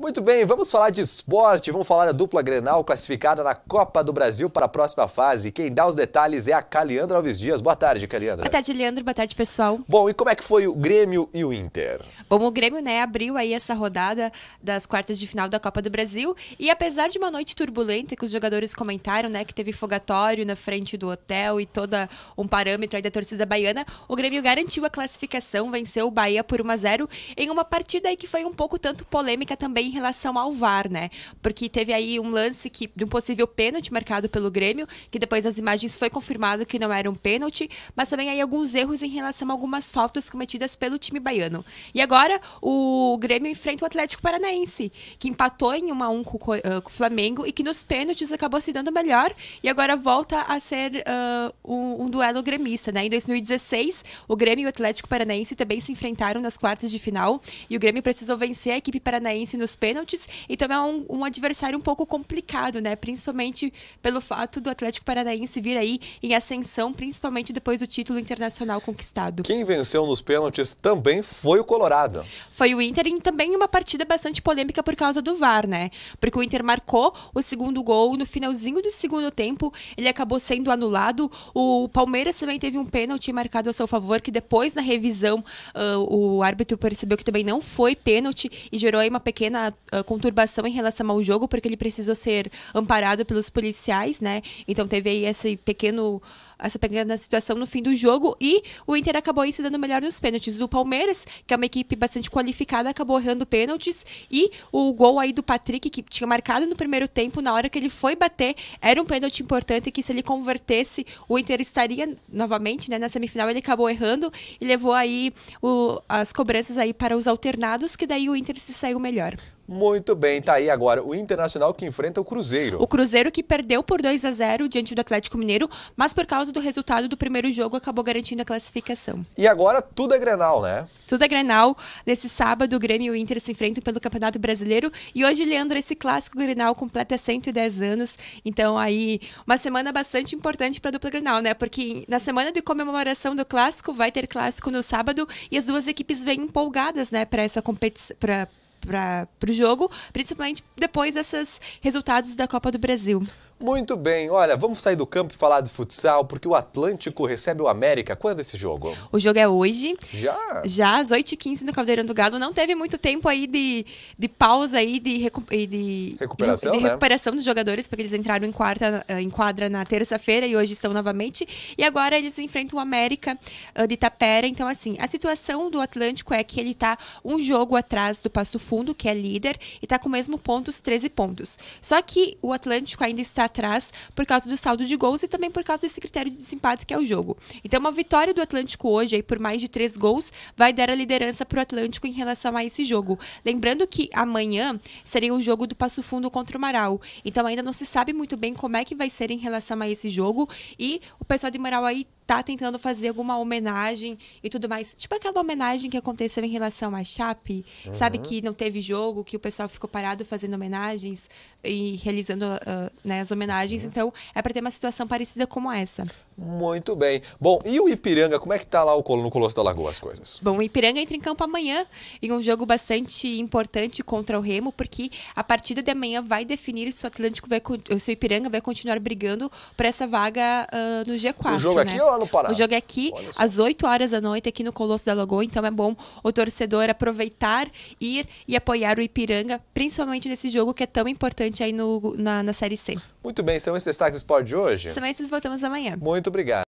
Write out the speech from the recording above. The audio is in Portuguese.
Muito bem, vamos falar de esporte, vamos falar da dupla Grenal classificada na Copa do Brasil para a próxima fase. Quem dá os detalhes é a Caliandra Alves Dias. Boa tarde, Caliandra. Boa tarde, Leandro. Boa tarde, pessoal. Bom, e como é que foi o Grêmio e o Inter? Bom, o Grêmio, né, abriu aí essa rodada das quartas de final da Copa do Brasil e apesar de uma noite turbulenta que os jogadores comentaram, né, que teve fogatório na frente do hotel e toda um parâmetro aí da torcida baiana, o Grêmio garantiu a classificação, venceu o Bahia por 1 a 0 em uma partida aí que foi um pouco tanto polêmica também em relação ao VAR, né? Porque teve aí um lance que, de um possível pênalti marcado pelo Grêmio, que depois das imagens foi confirmado que não era um pênalti, mas também aí alguns erros em relação a algumas faltas cometidas pelo time baiano. E agora o Grêmio enfrenta o Atlético Paranaense, que empatou em 1 x 1 com, uh, com o Flamengo e que nos pênaltis acabou se dando melhor e agora volta a ser uh, um, um, duelo gremista, né? Em 2016, o Grêmio e o Atlético Paranaense também se enfrentaram nas quartas de final e o Grêmio precisou vencer a equipe paranaense nos pênaltis. também então, é um, um, adversário um pouco complicado, né? Principalmente pelo fato do Atlético Paranaense vir aí em ascensão, principalmente depois do título internacional conquistado. Quem venceu nos pênaltis também foi o Colorado. Foi o Inter e também uma partida bastante polêmica por causa do VAR, né? Porque o Inter marcou o segundo gol no finalzinho do segundo tempo, ele acabou sendo anulado. O Palmeiras também teve um pênalti marcado a seu favor, que depois na revisão uh, o árbitro percebeu que também não foi pênalti e gerou aí uma pequena uh, conturbação em relação ao jogo, porque ele precisou ser amparado pelos policiais, né? Então teve aí esse pequeno essa pequena situação no fim do jogo e o Inter acabou aí se dando melhor nos pênaltis. O Palmeiras, que é uma equipe bastante qualificada, acabou errando pênaltis e o gol aí do Patrick, que tinha marcado no primeiro tempo, na hora que ele foi bater, era um pênalti importante que se ele convertesse, o Inter estaria novamente né, na semifinal. Ele acabou errando e levou aí o, as cobranças aí para os alternados, que daí o Inter se saiu melhor. Muito bem, tá aí agora o Internacional que enfrenta o Cruzeiro. O Cruzeiro que perdeu por 2 a 0 diante do Atlético Mineiro, mas por causa do resultado do primeiro jogo acabou garantindo a classificação. E agora tudo é Grenal, né? Tudo é Grenal. Nesse sábado o Grêmio e o Inter se enfrentam pelo Campeonato Brasileiro e hoje, Leandro, esse clássico Grenal completa 110 anos. Então aí uma semana bastante importante para a dupla Grenal, né? Porque na semana de comemoração do clássico vai ter clássico no sábado e as duas equipes vêm empolgadas, né, para essa competição, para para o jogo, principalmente depois desses resultados da Copa do Brasil. Muito bem, olha, vamos sair do campo e falar de futsal, porque o Atlântico recebe o América. Quando é esse jogo? O jogo é hoje. Já? Já, às 8h15 no Caldeirão do Gado. Não teve muito tempo aí de, de pausa aí, de, recu de recuperação, de, de né? recuperação dos jogadores, porque eles entraram em, quarta, eh, em quadra na terça-feira e hoje estão novamente. E agora eles enfrentam o América eh, de Itapera. Então, assim, a situação do Atlântico é que ele está um jogo atrás do Passo Fundo, que é líder, e está com o mesmo ponto, os 13 pontos. Só que o Atlântico ainda está atrás por causa do saldo de gols e também por causa desse critério de desempate que é o jogo. Então, uma vitória do Atlântico hoje, aí, por mais de três gols, vai dar a liderança para o Atlântico em relação a esse jogo. Lembrando que amanhã seria o jogo do Passo Fundo contra o Marau. Então, ainda não se sabe muito bem como é que vai ser em relação a esse jogo e o pessoal de Marau aí tá tentando fazer alguma homenagem e tudo mais. Tipo aquela homenagem que aconteceu em relação à Chape, uhum. sabe? Que não teve jogo, que o pessoal ficou parado fazendo homenagens e realizando uh, né, as homenagens. Uhum. Então, é para ter uma situação parecida como essa. Muito bem. Bom, e o Ipiranga, como é que tá lá o no Colosso da Lagoa as coisas? Bom, o Ipiranga entra em campo amanhã em um jogo bastante importante contra o Remo, porque a partida de amanhã vai definir se o Atlântico vai o seu Ipiranga vai continuar brigando por essa vaga uh, no G4. O jogo né? aqui ou lá no Pará? O jogo é aqui às 8 horas da noite aqui no Colosso da Lagoa, então é bom o torcedor aproveitar, ir e apoiar o Ipiranga, principalmente nesse jogo que é tão importante aí no, na, na Série C. Muito bem, são esses destaques do esporte de hoje? São esses, voltamos amanhã. Muito muito obrigado.